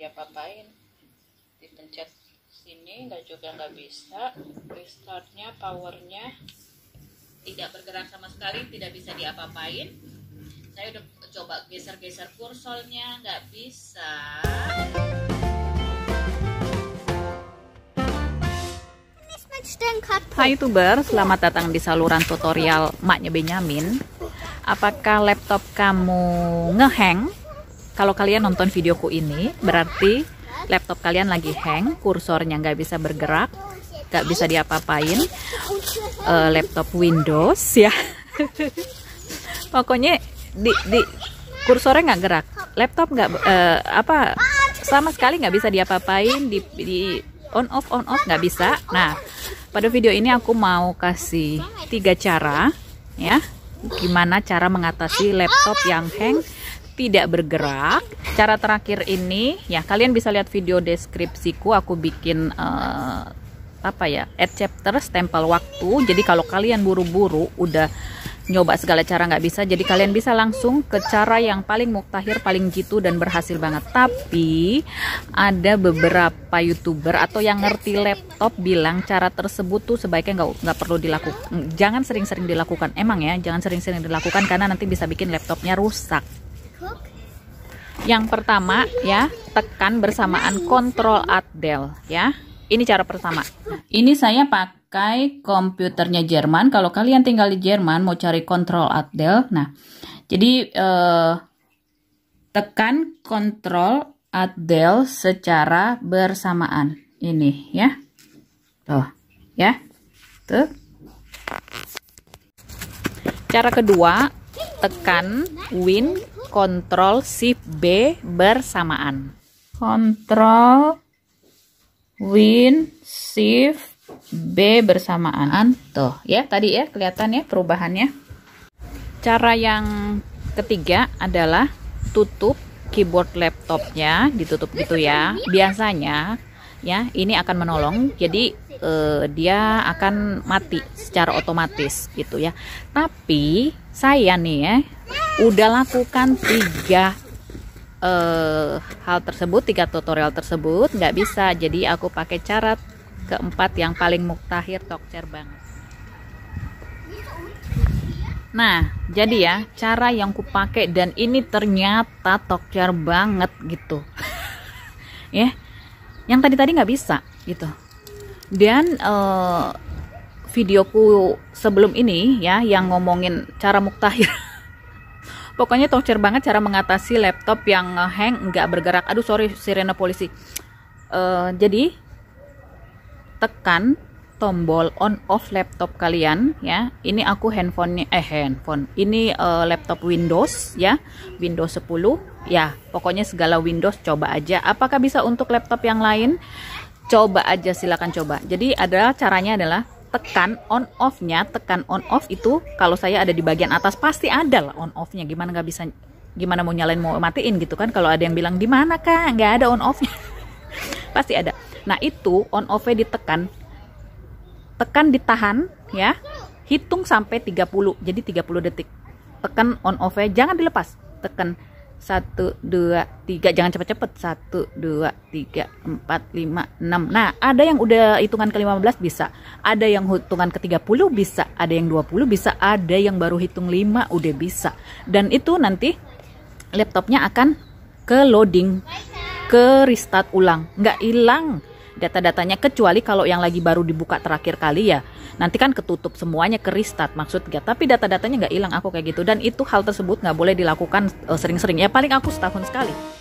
diapa-apain dipencet sini nggak juga nggak bisa restartnya powernya tidak bergerak sama sekali tidak bisa diapa-apain saya udah coba geser-geser kursornya nggak bisa Hai youtuber, selamat datang di saluran tutorial maknya Benyamin Apakah laptop kamu ngehang kalau kalian nonton videoku ini, berarti laptop kalian lagi hang, kursornya nggak bisa bergerak, nggak bisa diapa-apain. Uh, laptop Windows ya. Pokoknya di, di kursornya nggak gerak, laptop nggak uh, apa sama sekali nggak bisa diapa-apain, di, di on off on off nggak bisa. Nah, pada video ini aku mau kasih tiga cara ya, gimana cara mengatasi laptop yang hang tidak bergerak. Cara terakhir ini ya kalian bisa lihat video deskripsiku aku bikin uh, apa ya add chapter stempel waktu. Jadi kalau kalian buru-buru udah nyoba segala cara nggak bisa jadi kalian bisa langsung ke cara yang paling muktahir paling jitu dan berhasil banget tapi ada beberapa youtuber atau yang ngerti laptop bilang cara tersebut tuh sebaiknya nggak nggak perlu dilakukan jangan sering-sering dilakukan emang ya jangan sering-sering dilakukan karena nanti bisa bikin laptopnya rusak yang pertama ya, tekan bersamaan Control Alt Del ya. Ini cara pertama. Ini saya pakai komputernya Jerman. Kalau kalian tinggal di Jerman mau cari Ctrl Alt Del. Nah, jadi eh, tekan Ctrl Alt Del secara bersamaan. Ini ya. Tuh, ya. Tuh. Cara kedua, tekan Win Kontrol Shift B bersamaan. Kontrol Win Shift B bersamaan. Tuh, ya tadi ya kelihatan ya perubahannya. Cara yang ketiga adalah tutup keyboard laptopnya, ditutup gitu ya. Biasanya ya ini akan menolong. Jadi eh, dia akan mati secara otomatis gitu ya. Tapi saya nih ya udah lakukan tiga uh, hal tersebut tiga tutorial tersebut nggak bisa jadi aku pakai cara keempat yang paling muktahir tokcer banget Nah, jadi ya, cara yang kupakai dan ini ternyata tokcer banget gitu. ya. Yeah. Yang tadi-tadi nggak bisa gitu. Dan uh, videoku sebelum ini ya yang ngomongin cara muktahir Pokoknya torture banget cara mengatasi laptop yang hang nggak bergerak. Aduh sorry sirena polisi. Uh, jadi tekan tombol on off laptop kalian ya. Ini aku handphonenya eh handphone. Ini uh, laptop Windows ya, Windows 10 ya. Pokoknya segala Windows coba aja. Apakah bisa untuk laptop yang lain? Coba aja silakan coba. Jadi ada caranya adalah tekan on off-nya, tekan on off itu kalau saya ada di bagian atas pasti ada lah on off-nya. Gimana nggak bisa gimana mau nyalain mau matiin gitu kan kalau ada yang bilang di mana Kak? nggak ada on off-nya. pasti ada. Nah, itu on off-nya ditekan tekan ditahan ya. Hitung sampai 30. Jadi 30 detik. Tekan on off-nya jangan dilepas. Tekan satu dua tiga jangan cepet-cepet satu dua tiga empat lima enam nah ada yang udah hitungan ke 15 bisa ada yang hitungan ke 30 bisa ada yang 20 bisa ada yang baru hitung 5 udah bisa dan itu nanti laptopnya akan ke loading ke restart ulang nggak hilang data-datanya kecuali kalau yang lagi baru dibuka terakhir kali ya nanti kan ketutup semuanya ke restart maksudnya tapi data-datanya nggak hilang aku kayak gitu dan itu hal tersebut nggak boleh dilakukan e, sering-sering uh, ya paling aku setahun sekali